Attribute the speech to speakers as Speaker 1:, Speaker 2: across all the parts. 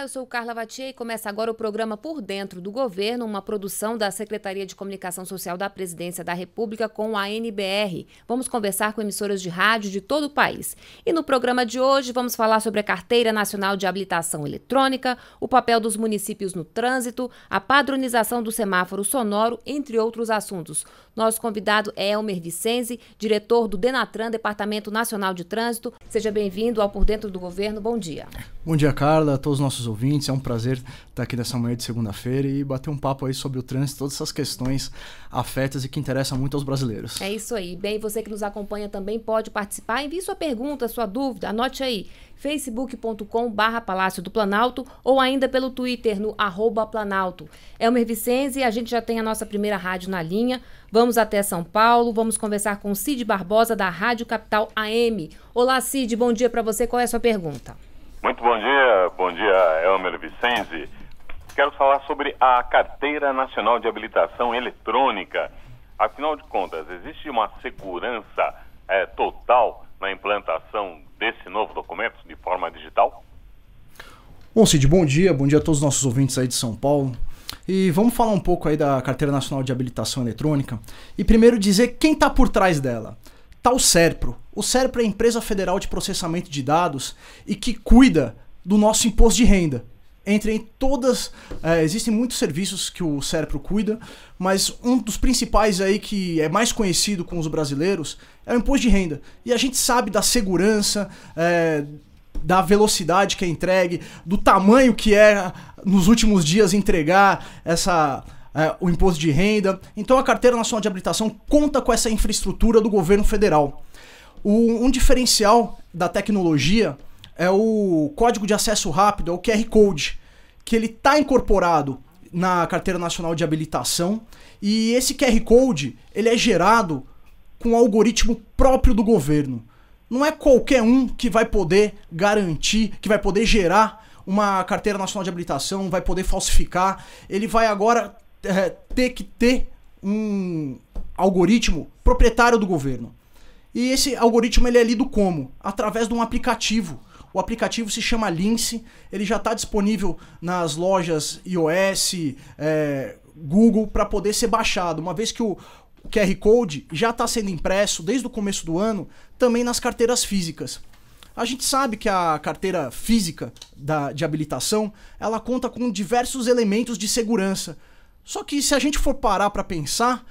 Speaker 1: eu sou Carla Vatier e começa agora o programa Por Dentro do Governo, uma produção da Secretaria de Comunicação Social da Presidência da República com a NBR. Vamos conversar com emissoras de rádio de todo o país. E no programa de hoje vamos falar sobre a Carteira Nacional de Habilitação Eletrônica, o papel dos municípios no trânsito, a padronização do semáforo sonoro, entre outros assuntos. Nosso convidado é Elmer Vicenzi, diretor do Denatran, Departamento Nacional de Trânsito. Seja bem-vindo ao Por Dentro do Governo. Bom dia.
Speaker 2: Bom dia, Carla, a todos os nossos ouvintes. É um prazer estar aqui nessa manhã de segunda-feira e bater um papo aí sobre o trânsito, todas essas questões afetas e que interessam muito aos brasileiros.
Speaker 1: É isso aí. Bem, você que nos acompanha também pode participar. Envie sua pergunta, sua dúvida, anote aí facebook.com barra Palácio do Planalto ou ainda pelo Twitter no arroba Planalto. Elmer Vicenzi, a gente já tem a nossa primeira rádio na linha. Vamos até São Paulo, vamos conversar com Cid Barbosa da Rádio Capital AM. Olá Cid, bom dia para você. Qual é a sua pergunta?
Speaker 3: Muito bom dia, bom dia, Elmer Vicenzi. Quero falar sobre a Carteira Nacional de Habilitação Eletrônica. Afinal de contas, existe uma segurança é, total na implantação desse novo documento de forma digital?
Speaker 2: Bom, Cid, bom dia. Bom dia a todos os nossos ouvintes aí de São Paulo. E vamos falar um pouco aí da Carteira Nacional de Habilitação Eletrônica. E primeiro dizer quem está por trás dela. Está o SERPRO, o SERPRA é a empresa federal de processamento de dados e que cuida do nosso imposto de renda. Entre todas, é, existem muitos serviços que o SERPRO cuida, mas um dos principais aí que é mais conhecido com os brasileiros é o imposto de renda. E a gente sabe da segurança, é, da velocidade que é entregue, do tamanho que é nos últimos dias entregar essa, é, o imposto de renda. Então a Carteira Nacional de Habilitação conta com essa infraestrutura do governo federal. O, um diferencial da tecnologia é o código de acesso rápido, é o QR Code, que ele está incorporado na Carteira Nacional de Habilitação e esse QR Code ele é gerado com um algoritmo próprio do governo. Não é qualquer um que vai poder garantir, que vai poder gerar uma carteira nacional de habilitação, vai poder falsificar. Ele vai agora é, ter que ter um algoritmo proprietário do governo. E esse algoritmo ele é lido como? Através de um aplicativo. O aplicativo se chama Lince, ele já está disponível nas lojas iOS, é, Google, para poder ser baixado. Uma vez que o, o QR Code já está sendo impresso desde o começo do ano, também nas carteiras físicas. A gente sabe que a carteira física da, de habilitação ela conta com diversos elementos de segurança. Só que se a gente for parar para pensar,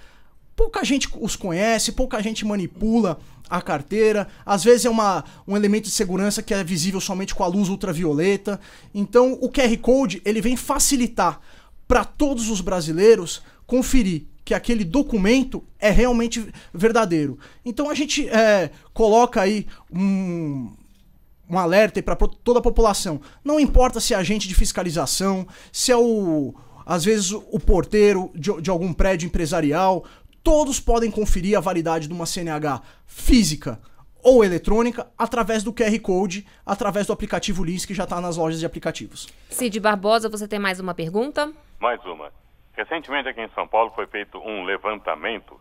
Speaker 2: pouca gente os conhece, pouca gente manipula a carteira, às vezes é uma, um elemento de segurança que é visível somente com a luz ultravioleta. Então, o QR Code ele vem facilitar para todos os brasileiros conferir que aquele documento é realmente verdadeiro. Então, a gente é, coloca aí um, um alerta para toda a população. Não importa se é agente de fiscalização, se é o às vezes o porteiro de, de, algum prédio empresarial, todos podem conferir a validade de uma CNH física ou eletrônica através do QR Code, através do aplicativo Lins que já está nas lojas de aplicativos.
Speaker 1: Cid Barbosa, você tem mais uma pergunta?
Speaker 3: Mais uma. Recentemente aqui em São Paulo foi feito um levantamento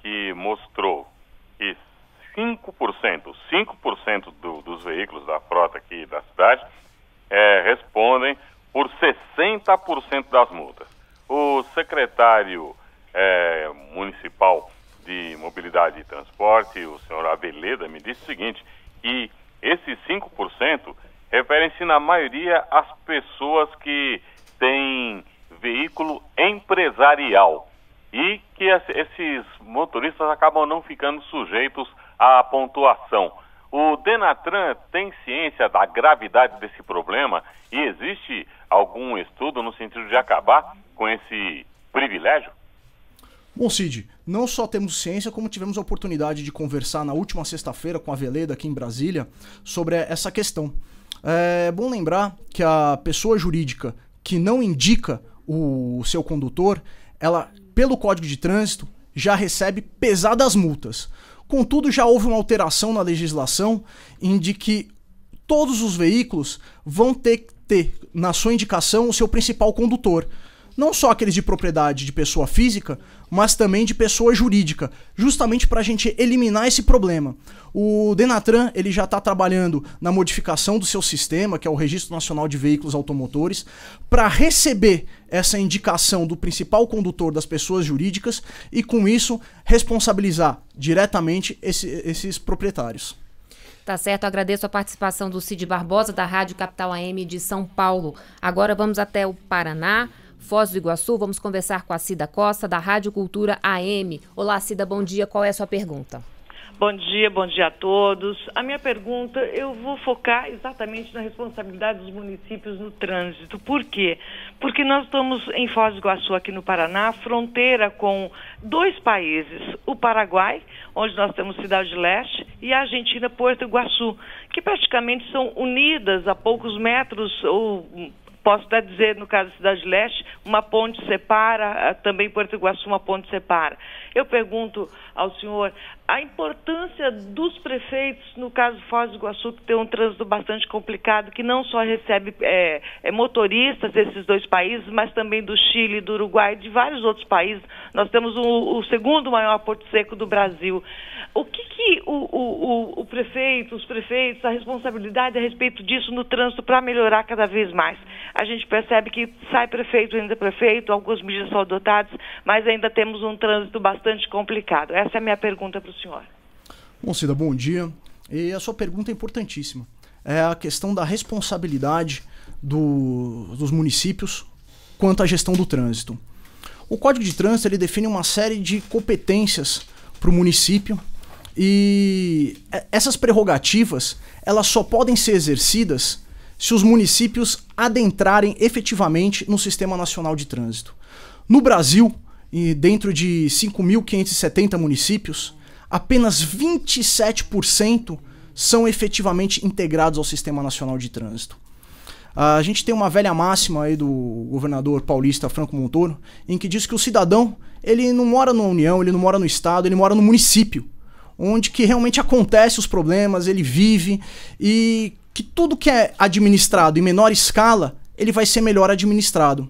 Speaker 3: que mostrou que 5%, 5% do, dos veículos da frota aqui da cidade é, respondem por 60% das multas. O secretário é, Municipal de Mobilidade e Transporte, o senhor Aveleda, me disse o seguinte, que esses 5% referem-se na maioria às pessoas que têm veículo empresarial e que esses motoristas acabam não ficando sujeitos à pontuação. O Denatran tem ciência da gravidade desse problema e existe algum estudo no sentido de acabar com esse privilégio?
Speaker 2: Bom, Cid, não só temos ciência, como tivemos a oportunidade de conversar na última sexta-feira com a Veleda aqui em Brasília sobre essa questão. É bom lembrar que a pessoa jurídica que não indica o seu condutor, ela, pelo Código de Trânsito, já recebe pesadas multas. Contudo, já houve uma alteração na legislação em de que todos os veículos vão ter que ter na sua indicação o seu principal condutor não só aqueles de propriedade de pessoa física, mas também de pessoa jurídica, justamente para a gente eliminar esse problema. O Denatran ele já está trabalhando na modificação do seu sistema, que é o Registro Nacional de Veículos Automotores, para receber essa indicação do principal condutor das pessoas jurídicas e, com isso, responsabilizar diretamente esse, esses proprietários.
Speaker 1: Tá certo, agradeço a participação do Cid Barbosa, da Rádio Capital AM de São Paulo. Agora vamos até o Paraná. Foz do Iguaçu. Vamos conversar com a Cida Costa, da Rádio Cultura AM. Olá, Cida, bom dia. Qual é a sua pergunta?
Speaker 4: Bom dia, bom dia a todos. A minha pergunta, eu vou focar exatamente na responsabilidade dos municípios no trânsito. Por quê? Porque nós estamos em Foz do Iguaçu, aqui no Paraná, fronteira com dois países, o Paraguai, onde nós temos Cidade Leste, e a Argentina, Porto Iguaçu, que praticamente são unidas a poucos metros ou Posso até dizer, no caso da Cidade Leste, uma ponte separa, ah, também Porto Iguaçu uma ponte separa. Eu pergunto ao senhor a importância dos prefeitos, no caso Foz do Iguaçu, que tem um trânsito bastante complicado, que não só recebe é, é motoristas desses dois países, mas também do Chile, do Uruguai, e de vários outros países. Nós temos o, o segundo maior porto seco do Brasil. O que, que o, o, o prefeito, os prefeitos, a responsabilidade a respeito disso no trânsito para melhorar cada vez mais? A gente percebe que sai prefeito, ainda prefeito, algumas medidas são adotadas, mas ainda temos um trânsito bastante complicado. Essa é essa é a minha pergunta para o senhor.
Speaker 2: Bom, Cida, bom dia. E a sua pergunta é importantíssima. É a questão da responsabilidade do, dos municípios quanto à gestão do trânsito. O Código de Trânsito ele define uma série de competências para o município e é, essas prerrogativas elas só podem ser exercidas se os municípios adentrarem efetivamente no Sistema Nacional de Trânsito. No Brasil, e dentro de 5.570 municípios, apenas 27% são efetivamente integrados ao Sistema Nacional de Trânsito. Ah, a gente tem uma velha máxima aí do governador paulista Franco Montoro, em que diz que o cidadão, ele não mora na União, ele não mora no estado, ele mora no município, onde que realmente acontece os problemas, ele vive e que tudo que é administrado em menor escala, ele vai ser melhor administrado.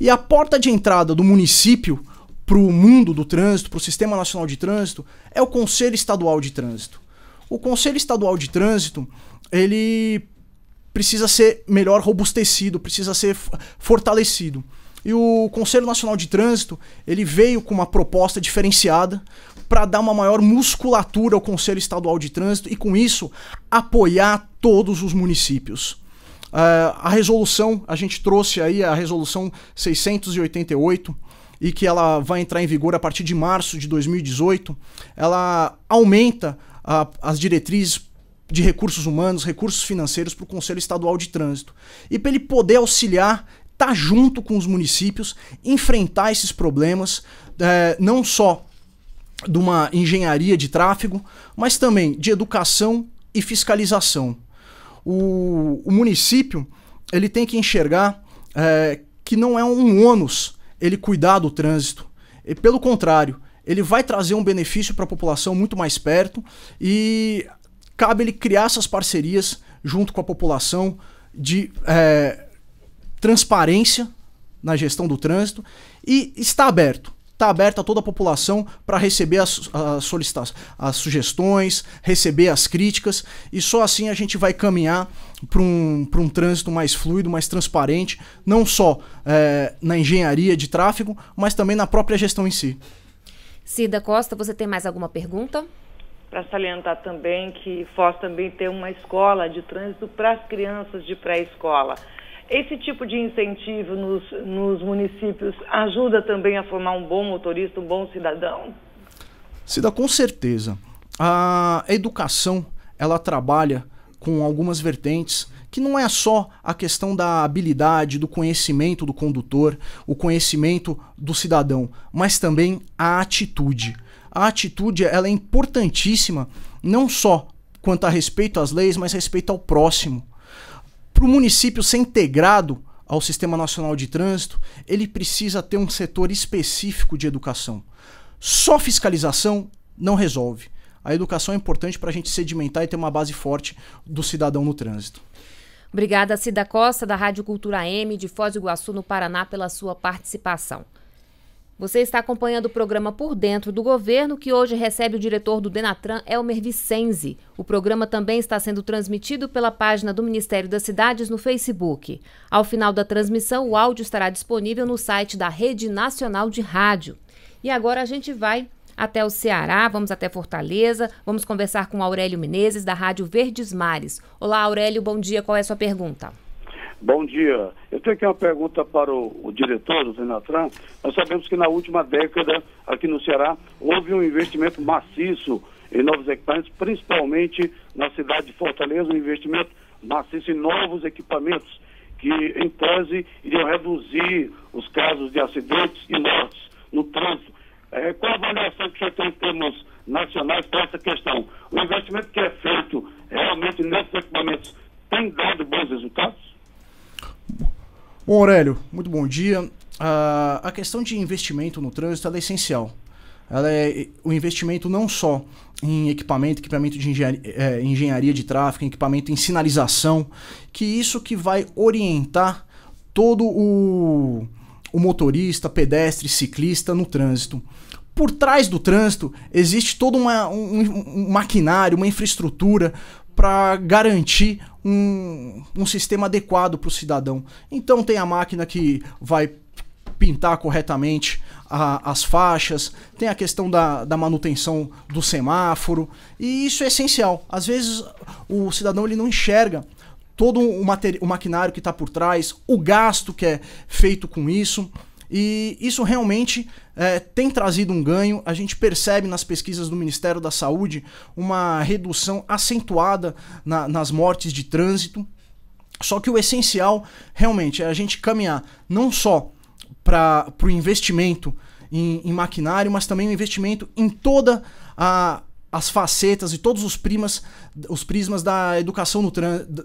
Speaker 2: E a porta de entrada do município para o mundo do trânsito, para o Sistema Nacional de Trânsito, é o Conselho Estadual de Trânsito. O Conselho Estadual de Trânsito, ele precisa ser melhor robustecido, precisa ser fortalecido. E o Conselho Nacional de Trânsito, ele veio com uma proposta diferenciada para dar uma maior musculatura ao Conselho Estadual de Trânsito e com isso apoiar todos os municípios. É, a resolução, a gente trouxe aí a resolução 688 e que ela vai entrar em vigor a partir de março de 2018. Ela aumenta as diretrizes de recursos humanos, recursos financeiros para o Conselho Estadual de Trânsito. E para ele poder auxiliar, estar tá junto com os municípios, enfrentar esses problemas, é, não só de uma engenharia de tráfego, mas também de educação e fiscalização o, o município ele tem que enxergar é, que não é um ônus ele cuidar do trânsito. E, pelo contrário, ele vai trazer um benefício para a população muito mais perto e cabe ele criar essas parcerias junto com a população de é, transparência na gestão do trânsito e está aberto está aberta a toda a população para receber as, as, as sugestões, receber as críticas, e só assim a gente vai caminhar para um, um trânsito mais fluido, mais transparente, não só é, na engenharia de tráfego, mas também na própria gestão em si.
Speaker 1: Cida Costa, você tem mais alguma pergunta? Para salientar também que Foz também tem uma
Speaker 4: escola de trânsito para as crianças de pré-escola. Esse tipo de incentivo nos, nos municípios ajuda também a formar um bom motorista, um bom cidadão?
Speaker 2: Cida, com certeza. A educação, ela trabalha com algumas vertentes que não é só a questão da habilidade, do conhecimento do condutor, o conhecimento do cidadão, mas também a atitude. A atitude ela é importantíssima não só quanto a respeito às leis, mas respeito ao próximo. Para o município ser integrado ao Sistema Nacional de Trânsito, ele precisa ter um setor específico de educação. Só fiscalização não resolve. A educação é importante para a gente sedimentar e ter uma base forte do cidadão no trânsito.
Speaker 1: Obrigada, Cida Costa, da Rádio Cultura M, de Foz do Iguaçu, no Paraná, pela sua participação. Você está acompanhando o programa Por Dentro do Governo, que hoje recebe o diretor do Denatran, Elmer Vicenzi. O programa também está sendo transmitido pela página do Ministério das Cidades no Facebook. Ao final da transmissão, o áudio estará disponível no site da Rede Nacional de Rádio. E agora a gente vai até o Ceará, vamos até Fortaleza, vamos conversar com Aurélio Menezes, da Rádio Verdes Mares. Olá, Aurélio, bom dia, qual é a sua pergunta?
Speaker 5: Bom dia. Eu tenho aqui uma pergunta para o, o diretor do Zenatran. Nós sabemos que na última década, aqui no Ceará, houve um investimento maciço em novos equipamentos, principalmente na cidade de Fortaleza, um investimento maciço em novos equipamentos que, em tese, iriam reduzir os casos de acidentes e mortes no trânsito. É, qual a avaliação que o senhor tem em termos nacionais para essa questão? O investimento que é feito realmente
Speaker 2: nesses equipamentos tem dado bons resultados? Bom, Aurélio, muito bom dia. Uh, a questão de investimento no trânsito é essencial. Ela é o investimento não só em equipamento, equipamento de engenharia, é, engenharia de tráfego, equipamento em sinalização, que isso que vai orientar todo o, o motorista, pedestre, ciclista no trânsito por trás do trânsito existe todo uma, um, um maquinário, uma infraestrutura para garantir um, um sistema adequado para o cidadão. Então tem a máquina que vai pintar corretamente a, as faixas, tem a questão da, da manutenção do semáforo, e isso é essencial. Às vezes o cidadão ele não enxerga todo o, o maquinário que está por trás, o gasto que é feito com isso. E isso realmente é, tem trazido um ganho. A gente percebe nas pesquisas do Ministério da Saúde uma redução acentuada na, nas mortes de trânsito. Só que o essencial realmente é a gente caminhar não só para o investimento em, em, maquinário, mas também o investimento em toda a as facetas e todos os primas, os prismas da educação no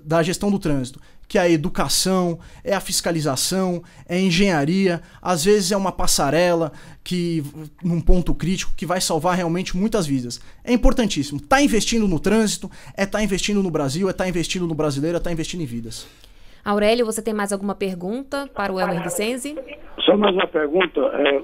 Speaker 2: da gestão do trânsito, que é a educação, é a fiscalização, é a engenharia, às vezes é uma passarela que num ponto crítico que vai salvar realmente muitas vidas. É importantíssimo. Tá investindo no trânsito, é tá investindo no Brasil, é tá investindo no brasileiro, é tá investindo em vidas.
Speaker 1: Aurélio, você tem mais alguma pergunta para o Elmer Vicenzi?
Speaker 5: Só mais uma pergunta. É,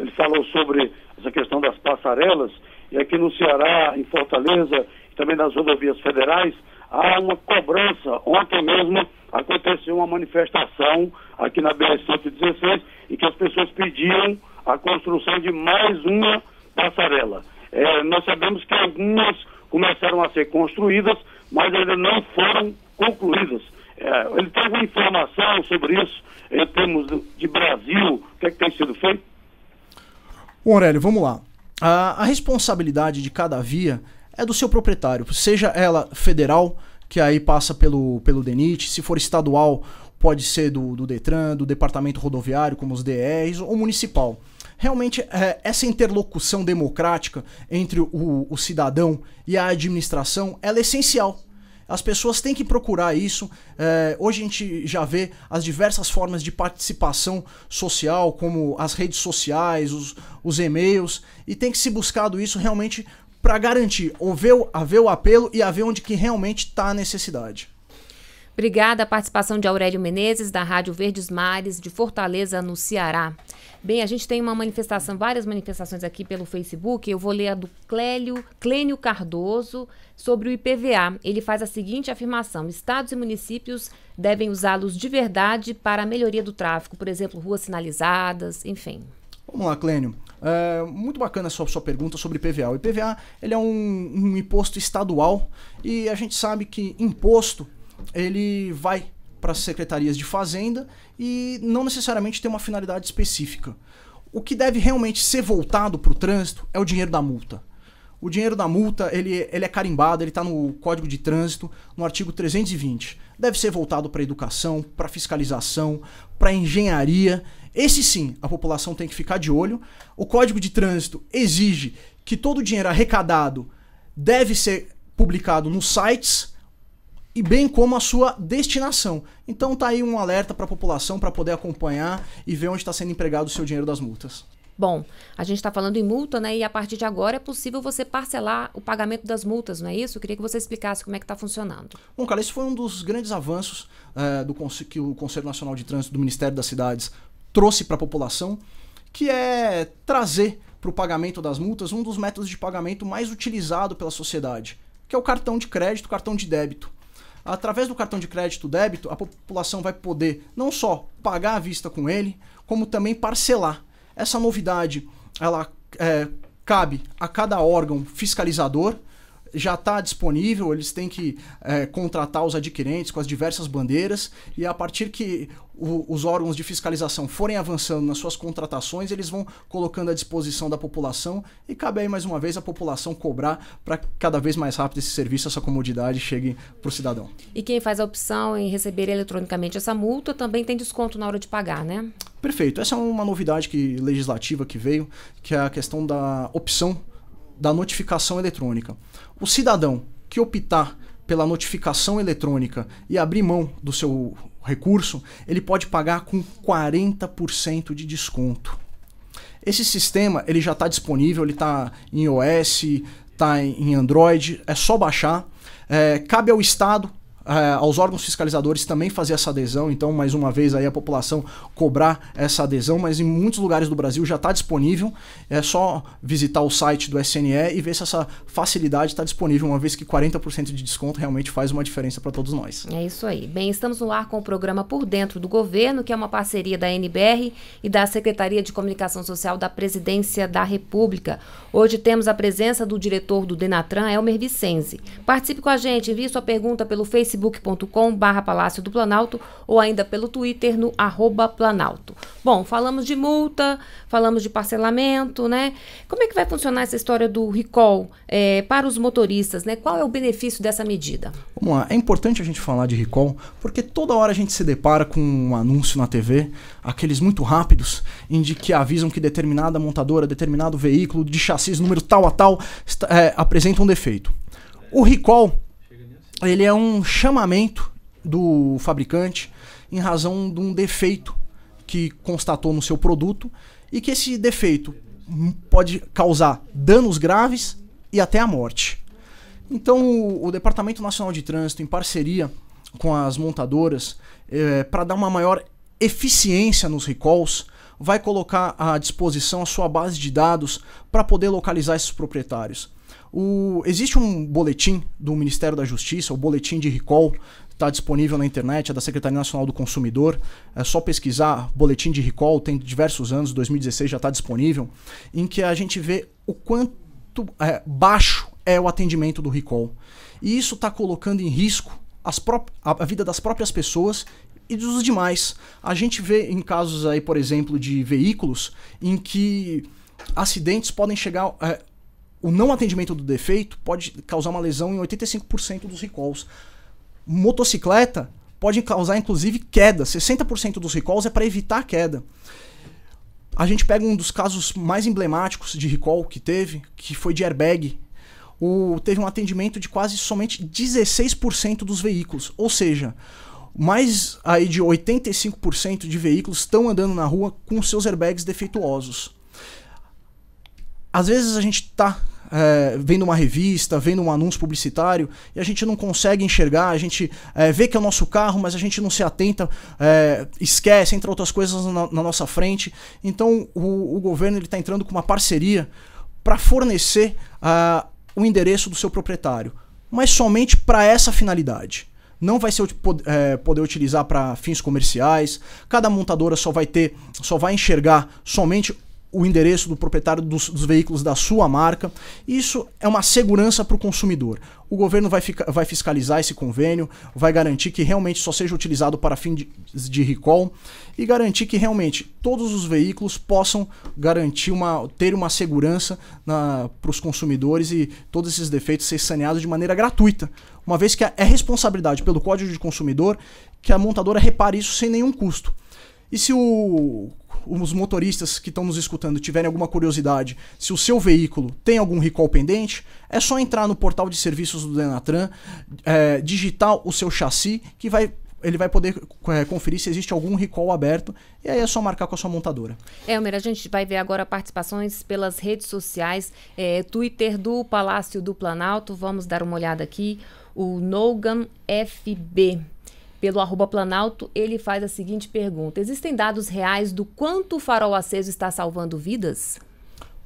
Speaker 5: ele falou sobre essa questão das passarelas e aqui no Ceará, em Fortaleza, também nas rodovias federais, há uma cobrança. Ontem mesmo aconteceu uma manifestação aqui na BR-116 em que as pessoas pediam a construção de mais uma passarela. É, nós sabemos que algumas começaram a ser construídas, mas ainda não foram concluídas. É, ele tem alguma informação sobre isso em termos de Brasil? O que, é que tem sido feito?
Speaker 2: Bom, Aurélio, vamos lá a, a responsabilidade de cada via é do seu proprietário, seja ela federal, que aí passa pelo, pelo DENIT, se for estadual, pode ser do, do Detran, do Departamento Rodoviário, como os DRs, ou municipal. Realmente, é, essa interlocução democrática entre o, o cidadão e a administração é essencial as pessoas têm que procurar isso. É, hoje a gente já vê as diversas formas de participação social, como as redes sociais, os, os e-mails, e tem que se buscado isso realmente para garantir haver, haver o apelo e haver onde que realmente está a
Speaker 1: necessidade. Obrigada à participação de Aurélio Menezes, da Rádio Verdes Mares, de Fortaleza, no Ceará. Bem, a gente tem uma manifestação, várias manifestações aqui pelo Facebook. Eu vou ler a do Clélio, Clênio Cardoso sobre o IPVA. Ele faz a seguinte afirmação: estados e municípios devem usá-los de verdade para a melhoria do tráfego, por exemplo, ruas sinalizadas, enfim.
Speaker 2: Vamos lá, Clênio. É, muito bacana a sua, sua, pergunta sobre IPVA. O IPVA ele é um, um imposto estadual e a gente sabe que imposto ele vai para as secretarias de fazenda e não necessariamente tem uma finalidade específica. O que deve realmente ser voltado para o trânsito é o dinheiro da multa. O dinheiro da multa, ele, ele é carimbado, ele está no Código de Trânsito, no artigo 320. Deve ser voltado para educação, para fiscalização, para engenharia. Esse sim, a população tem que ficar de olho. O Código de Trânsito exige que todo o dinheiro arrecadado deve ser publicado nos sites e bem como a sua destinação. Então tá aí um alerta para a população para poder acompanhar e ver onde está sendo empregado o seu dinheiro das multas.
Speaker 1: Bom, a gente está falando em multa, né? E a partir de agora é possível você parcelar o pagamento das multas, não é isso? Eu queria que você explicasse como é que está funcionando.
Speaker 2: Bom, cara, esse foi um dos grandes avanços é, do que o Conselho Nacional de Trânsito do Ministério das Cidades trouxe para a população, que é trazer para o pagamento das multas um dos métodos de pagamento mais utilizado pela sociedade, que é o cartão de crédito, cartão de débito através do cartão de crédito débito, a população vai poder não só pagar à vista com ele, como também parcelar. Essa novidade ela é, cabe a cada órgão fiscalizador já está disponível, eles têm que é, contratar os adquirentes com as diversas bandeiras, e a partir que o, os órgãos de fiscalização forem avançando nas suas contratações, eles vão colocando à disposição da população, e cabe aí mais uma vez a população cobrar para cada vez mais rápido esse serviço, essa comodidade chegue para o cidadão.
Speaker 1: E quem faz a opção em receber eletronicamente essa multa também tem desconto na hora de pagar, né?
Speaker 2: Perfeito. Essa é uma novidade que, legislativa que veio, que é a questão da opção da notificação eletrônica. O cidadão que optar pela notificação eletrônica e abrir mão do seu recurso, ele pode pagar com 40% de desconto. Esse sistema ele já está disponível, ele está em iOS, está em Android, é só baixar. É, cabe ao Estado é, aos órgãos fiscalizadores também fazer essa adesão. Então, mais uma vez, aí a população cobrar essa adesão, mas em muitos lugares do Brasil já está disponível. É só visitar o site do SNE e ver se essa facilidade está disponível, uma vez que 40% de desconto realmente faz uma diferença
Speaker 1: para todos nós. É isso aí. Bem, estamos no ar com o programa Por Dentro do Governo, que é uma parceria da NBR e da Secretaria de Comunicação Social da Presidência da República. Hoje temos a presença do diretor do Denatran, Elmer Vicenzi. Participe com a gente, envie sua pergunta pelo Facebook facebook.com barra Palácio do Planalto ou ainda pelo Twitter no arroba Planalto. Bom, falamos de multa, falamos de parcelamento, né? Como é que vai funcionar essa história do recall é, para os motoristas, né? Qual é o benefício dessa medida?
Speaker 2: Vamos lá, é importante a gente falar de recall porque toda hora a gente se depara com um anúncio na TV, aqueles muito rápidos, em que avisam que determinada montadora, determinado veículo de chassis número tal a tal é, apresenta um defeito. O recall ele é um chamamento do fabricante em razão de um defeito que constatou no seu produto e que esse defeito pode causar danos graves e até a morte. Então, o, o Departamento Nacional de Trânsito, em parceria com as montadoras, é, para dar uma maior eficiência nos recalls, vai colocar à disposição a sua base de dados para poder localizar esses proprietários. O, existe um boletim do Ministério da Justiça, o boletim de recall, está disponível na internet, é da Secretaria Nacional do Consumidor. É só pesquisar boletim de recall, tem diversos anos, 2016 já está disponível, em que a gente vê o quanto é, baixo é o atendimento do recall. E isso está colocando em risco a vida das próprias pessoas e dos demais. A gente vê em casos aí, por exemplo, de veículos em que acidentes podem chegar. É, o não atendimento do defeito pode causar uma lesão em 85% dos recalls. Motocicleta pode causar inclusive queda. 60% dos recalls é para evitar queda. A gente pega um dos casos mais emblemáticos de recall que teve, que foi de airbag. O, teve um atendimento de quase somente 16% dos veículos. Ou seja, mais aí de 85% de veículos estão andando na rua com seus airbags defeituosos às vezes a gente tá é, vendo uma revista, vendo um anúncio publicitário e a gente não consegue enxergar, a gente é, vê que é o nosso carro, mas a gente não se atenta, é, esquece, entre outras coisas, na, na nossa frente. Então o, o governo está entrando com uma parceria para fornecer uh, o endereço do seu proprietário, mas somente para essa finalidade. Não vai ser, é, poder utilizar para fins comerciais. Cada montadora só vai ter, só vai enxergar somente o endereço do proprietário dos, dos, veículos da sua marca. Isso é uma segurança para o consumidor. O governo vai, fica, vai fiscalizar esse convênio, vai garantir que realmente só seja utilizado para fins de, de recall e garantir que realmente todos os veículos possam garantir uma, ter uma segurança para os consumidores e todos esses defeitos ser saneados de maneira gratuita. Uma vez que é, é responsabilidade pelo Código de Consumidor que a montadora repare isso sem nenhum custo. E se o, os motoristas que estão nos escutando tiverem alguma curiosidade, se o seu veículo tem algum recall pendente, é só entrar no portal de serviços do Denatran, é, digitar o seu chassi, que vai ele vai poder é, conferir se existe algum recall aberto e aí é só marcar com a sua montadora.
Speaker 1: Elmer, a gente vai ver agora participações pelas redes sociais, é, Twitter do Palácio do Planalto, vamos dar uma olhada aqui, o Nogan FB pelo arroba Planalto, ele faz a seguinte pergunta: Existem dados reais do quanto o farol aceso está salvando vidas?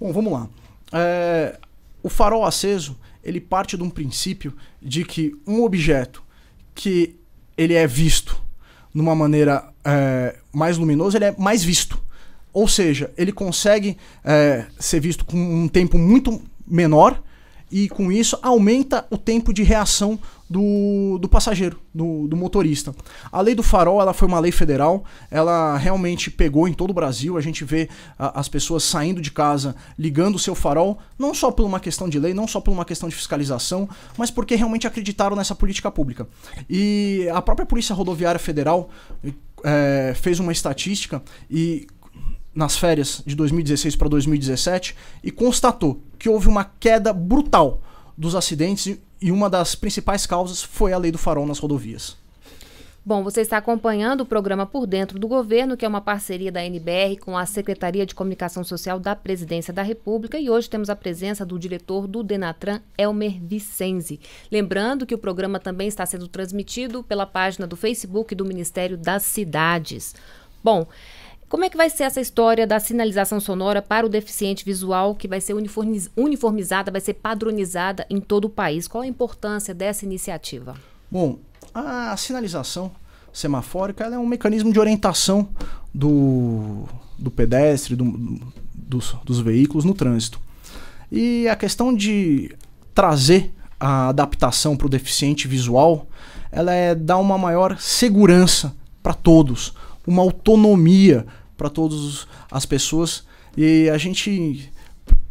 Speaker 2: Bom, vamos lá. É, o farol aceso ele parte de um princípio de que um objeto que ele é visto de uma maneira é, mais luminosa, ele é mais visto. Ou seja, ele consegue é, ser visto com um tempo muito menor e com isso aumenta o tempo de reação do, do passageiro, do, do, motorista. A lei do farol ela foi uma lei federal, ela realmente pegou em todo o Brasil. A gente vê a, as pessoas saindo de casa, ligando o seu farol, não só por uma questão de lei, não só por uma questão de fiscalização, mas porque realmente acreditaram nessa política pública. E a própria Polícia Rodoviária Federal é, fez uma estatística e nas férias de 2016 para 2017 e constatou que houve uma queda brutal dos acidentes e uma das principais causas foi a lei do farol nas rodovias.
Speaker 1: Bom, você está acompanhando o programa Por Dentro do Governo, que é uma parceria da NBR com a Secretaria de Comunicação Social da Presidência da República. E hoje temos a presença do diretor do Denatran, Elmer Vicenzi. Lembrando que o programa também está sendo transmitido pela página do Facebook do Ministério das Cidades. Bom, como é que vai ser essa história da sinalização sonora para o deficiente visual, que vai ser uniformiz uniformizada, vai ser padronizada em todo o país? Qual a importância dessa iniciativa?
Speaker 2: Bom, a sinalização semafórica é um mecanismo de orientação do, do pedestre, do, do, dos, dos veículos no trânsito. E a questão de trazer a adaptação para o deficiente visual, ela é dar uma maior segurança para todos, uma autonomia para todas as pessoas. E a gente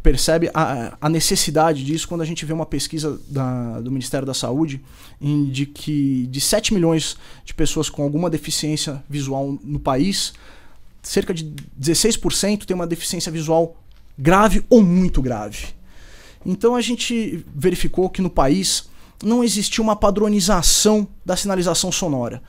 Speaker 2: percebe a, a, necessidade disso quando a gente vê uma pesquisa da, do Ministério da Saúde em, de que de 7 milhões de pessoas com alguma deficiência visual no país, cerca de 16% tem uma deficiência visual grave ou muito grave. Então a gente verificou que no país não existia uma padronização da sinalização sonora.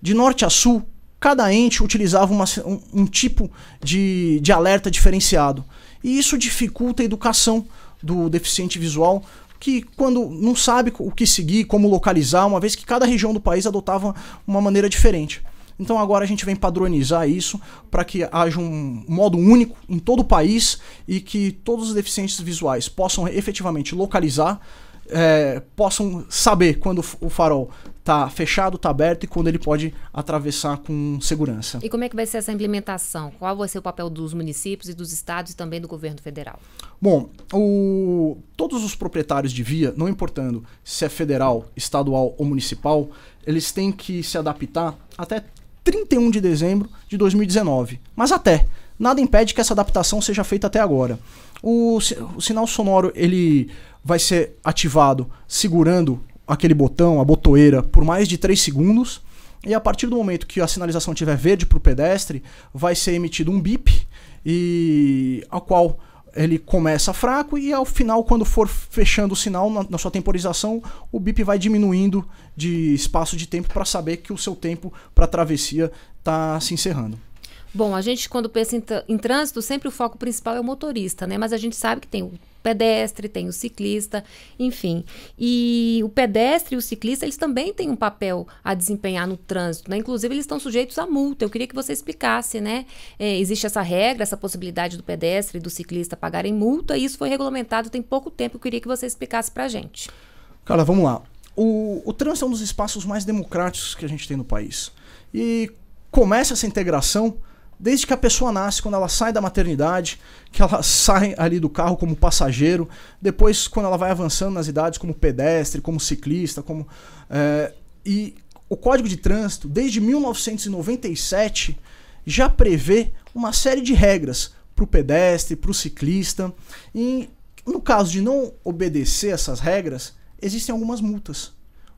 Speaker 2: De norte a sul, cada ente utilizava uma, um, um, tipo de, de alerta diferenciado. E isso dificulta a educação do deficiente visual, que quando não sabe o que seguir, como localizar, uma vez que cada região do país adotava uma maneira diferente. Então agora a gente vem padronizar isso para que haja um modo único em todo o país e que todos os deficientes visuais possam efetivamente localizar é, possam saber quando o farol está fechado, está aberto e quando ele pode atravessar com segurança. E
Speaker 1: como é que vai ser essa implementação? Qual vai ser o papel dos municípios e dos estados e também do governo federal?
Speaker 2: Bom, o, todos os proprietários de via, não importando se é federal, estadual ou municipal, eles têm que se adaptar até 31 de dezembro de 2019. Mas até nada impede que essa adaptação seja feita até agora. O, o sinal sonoro ele vai ser ativado segurando aquele botão, a botoeira, por mais de 3 segundos. E a partir do momento que a sinalização tiver verde para o pedestre, vai ser emitido um bip, e ao qual ele começa fraco e ao final, quando for fechando o sinal na, na sua temporização, o bip vai diminuindo de espaço de tempo para saber que o seu tempo para a travessia está se encerrando.
Speaker 1: Bom, a gente quando pensa em, em, trânsito, sempre o foco principal é o motorista, né? Mas a gente sabe que tem o pedestre, tem o ciclista, enfim. E o pedestre e o ciclista, eles também têm um papel a desempenhar no trânsito, né? Inclusive, eles estão sujeitos a multa. Eu queria que você explicasse, né? É, existe essa regra, essa possibilidade do pedestre e do ciclista pagarem multa, e isso foi regulamentado tem pouco tempo. Eu queria que você explicasse pra gente.
Speaker 2: Cara, vamos lá. O, o trânsito é um dos espaços mais democráticos que a gente tem no país. E começa essa integração desde que a pessoa nasce, quando ela sai da maternidade, que ela sai ali do carro como passageiro, depois quando ela vai avançando nas idades como pedestre, como ciclista, como é, e o Código de Trânsito desde 1997 já prevê uma série de regras para o pedestre, para o ciclista e no caso de não obedecer essas regras existem algumas multas.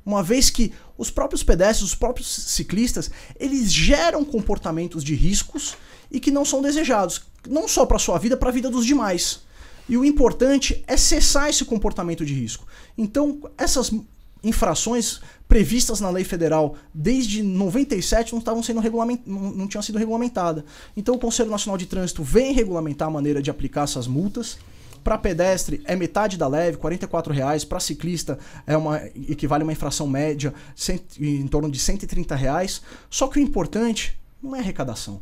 Speaker 2: Uma vez que os próprios pedestres, os próprios ciclistas, eles geram comportamentos de riscos e que não são desejados, não só para sua vida, para a vida dos demais. E o importante é cessar esse comportamento de risco. Então, essas infrações previstas na lei federal desde 97 não estavam sendo regulament... não, não tinham sido regulamentadas. Então, o Conselho Nacional de Trânsito vem regulamentar a maneira de aplicar essas multas. Para pedestre é metade da leve, R$ reais. Para ciclista é uma equivale a uma infração média em torno de R$ reais. Só que o importante não é arrecadação.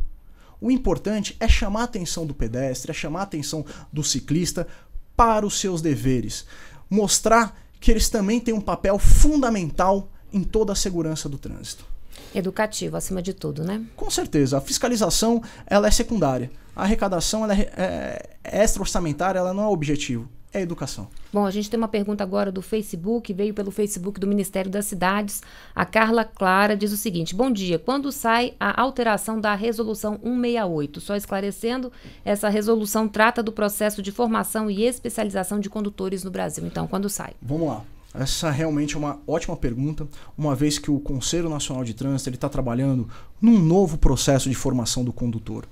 Speaker 2: O importante é chamar a atenção do pedestre, é chamar a atenção do ciclista para os seus deveres, mostrar que eles também têm um papel fundamental em toda a segurança do trânsito. Educativo, acima de tudo, né? Com certeza. A fiscalização ela é secundária a arrecadação ela é, é, é extra-orçamentária, ela não é objetivo é educação.
Speaker 1: Bom, a gente tem uma pergunta agora do Facebook, veio pelo Facebook do Ministério das Cidades. A Carla Clara diz o seguinte: Bom dia, quando sai a alteração da resolução 168? Só esclarecendo, essa resolução trata do processo de formação e especialização de condutores no Brasil. Então, quando sai? Vamos lá.
Speaker 2: Essa realmente é uma ótima pergunta, uma vez que o Conselho Nacional de Trânsito está trabalhando num novo processo de formação do condutor.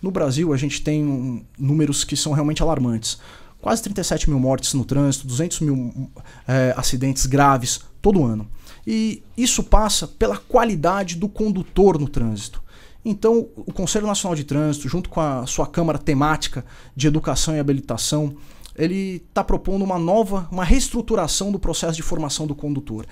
Speaker 2: No Brasil, a gente tem um, números que são realmente alarmantes. Quase 37 mil mortes no trânsito, 200 mil é, acidentes graves todo ano. E isso passa pela qualidade do condutor no trânsito. Então, o Conselho Nacional de Trânsito, junto com a sua Câmara Temática de Educação e Habilitação, ele está propondo uma nova, uma reestruturação do processo de formação do condutor.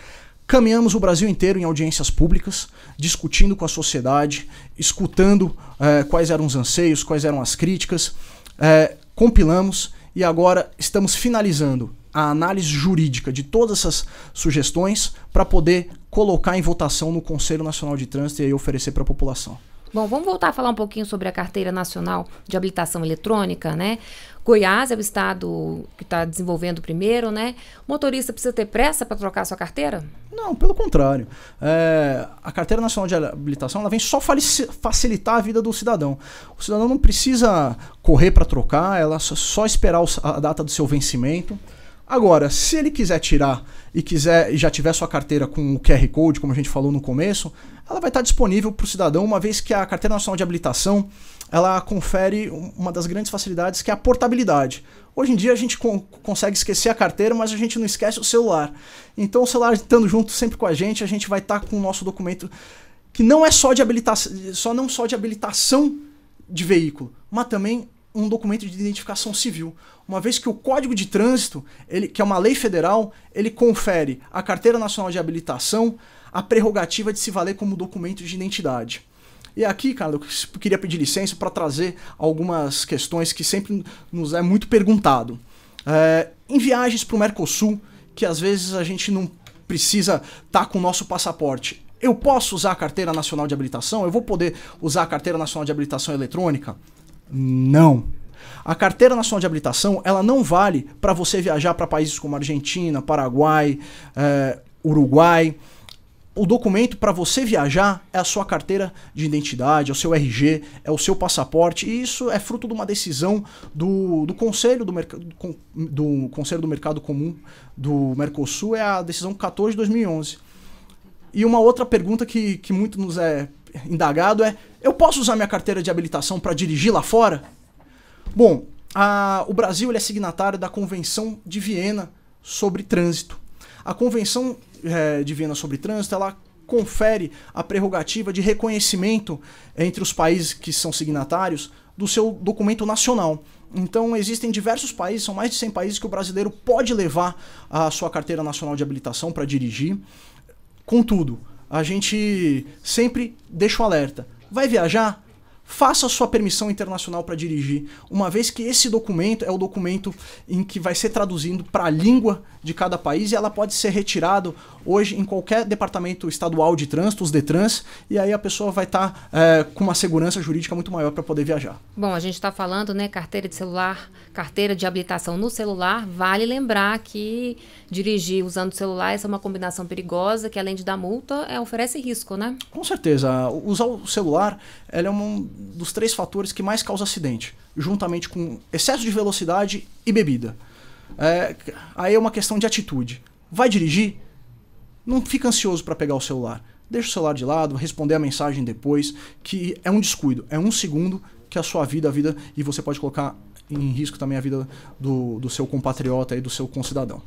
Speaker 2: Caminhamos o Brasil inteiro em audiências públicas, discutindo com a sociedade, escutando eh, quais eram os anseios, quais eram as críticas, eh, compilamos e agora estamos finalizando a análise jurídica de todas essas sugestões para poder colocar em votação no Conselho Nacional de Trânsito e oferecer para a população.
Speaker 1: Bom, vamos voltar a falar um pouquinho sobre a Carteira Nacional de Habilitação Eletrônica, né? Goiás é o estado que está desenvolvendo primeiro, né? O motorista precisa ter pressa para trocar sua carteira?
Speaker 2: Não, pelo contrário. É, a Carteira Nacional de Habilitação ela vem só facilitar a vida do cidadão. O cidadão não precisa correr para trocar, ela só esperar a data do seu vencimento. Agora, se ele quiser tirar e quiser e já tiver sua carteira com o QR Code, como a gente falou no começo, ela vai estar disponível para o cidadão, uma vez que a Carteira Nacional de Habilitação ela confere uma das grandes facilidades que é a portabilidade. Hoje em dia a gente consegue esquecer a carteira, mas a gente não esquece o celular. Então o celular estando junto sempre com a gente, a gente vai estar com o nosso documento que não é só de habilitação, só não só de habilitação de veículo, mas também um documento de identificação civil uma vez que o Código de Trânsito, ele, que é uma lei federal, ele confere à Carteira Nacional de Habilitação a prerrogativa de se valer como documento de identidade. E aqui, cara, eu queria pedir licença para trazer algumas questões que sempre nos é muito perguntado. É, em viagens para o Mercosul, que às vezes a gente não precisa estar tá com o nosso passaporte, eu posso usar a carteira nacional de habilitação? Eu vou poder usar a carteira nacional de habilitação eletrônica? Não. A carteira nacional de habilitação ela não vale para você viajar para países como Argentina, Paraguai, eh, Uruguai. O documento para você viajar é a sua carteira de identidade, é o seu RG, é o seu passaporte, e isso é fruto de uma decisão do, do Conselho do, do Conselho do Mercado Comum do Mercosul, é a decisão 14 de 2011. E uma outra pergunta que, que muito nos é indagado é: eu posso usar minha carteira de habilitação para dirigir lá fora? Bom, a, o Brasil é signatário da Convenção de Viena sobre Trânsito. A Convenção é, de Viena sobre Trânsito ela confere a prerrogativa de reconhecimento entre os países que são signatários do seu documento nacional. Então existem diversos países, são mais de 100 países que o brasileiro pode levar a sua carteira nacional de habilitação para dirigir. Contudo, a gente sempre deixa o um alerta. Vai viajar? faça sua permissão internacional para dirigir, uma vez que esse documento é o documento em que vai ser traduzido para a língua de cada país e ela pode ser retirada hoje em qualquer departamento estadual de trânsito, os DETRANS, e aí a pessoa vai estar tá, é, com uma segurança jurídica muito maior para poder viajar.
Speaker 1: Bom, a gente está falando, né, carteira de celular, carteira de habilitação no celular, vale lembrar que dirigir usando o celular essa é uma combinação perigosa que além de dar multa, é, oferece risco, né?
Speaker 2: Com certeza. Usar o celular, ela é um dos três fatores que mais causa acidente, juntamente com excesso de velocidade e bebida. É, aí é uma questão de atitude. Vai dirigir? Não fica ansioso para pegar o celular. Deixa o celular de lado, responder a mensagem depois, que é um descuido, é um segundo que a sua vida, a vida, e você pode colocar em risco também a vida do, do seu compatriota e do seu concidadão.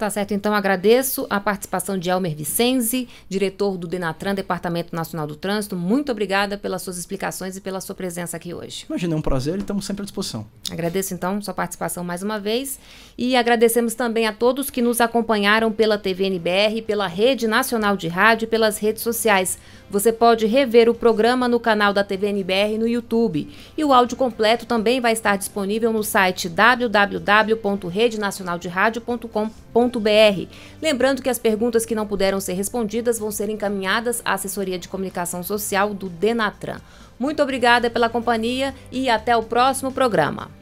Speaker 1: Tá certo, então agradeço a participação de Elmer Vicenzi, diretor do Denatran, Departamento Nacional do Trânsito. Muito obrigada pelas suas explicações e pela sua presença aqui hoje. Imagina,
Speaker 2: é um prazer e estamos sempre à disposição.
Speaker 1: Agradeço então sua participação mais uma vez e agradecemos também a todos que nos acompanharam pela TVNBR, pela Rede Nacional de Rádio e pelas redes sociais. Você pode rever o programa no canal da TVNBR no YouTube. E o áudio completo também vai estar disponível no site www.redenacionalderadio.com.br Lembrando que as perguntas que não puderam ser respondidas vão ser encaminhadas à Assessoria de Comunicação Social do Denatran. Muito obrigada pela companhia e até o próximo programa.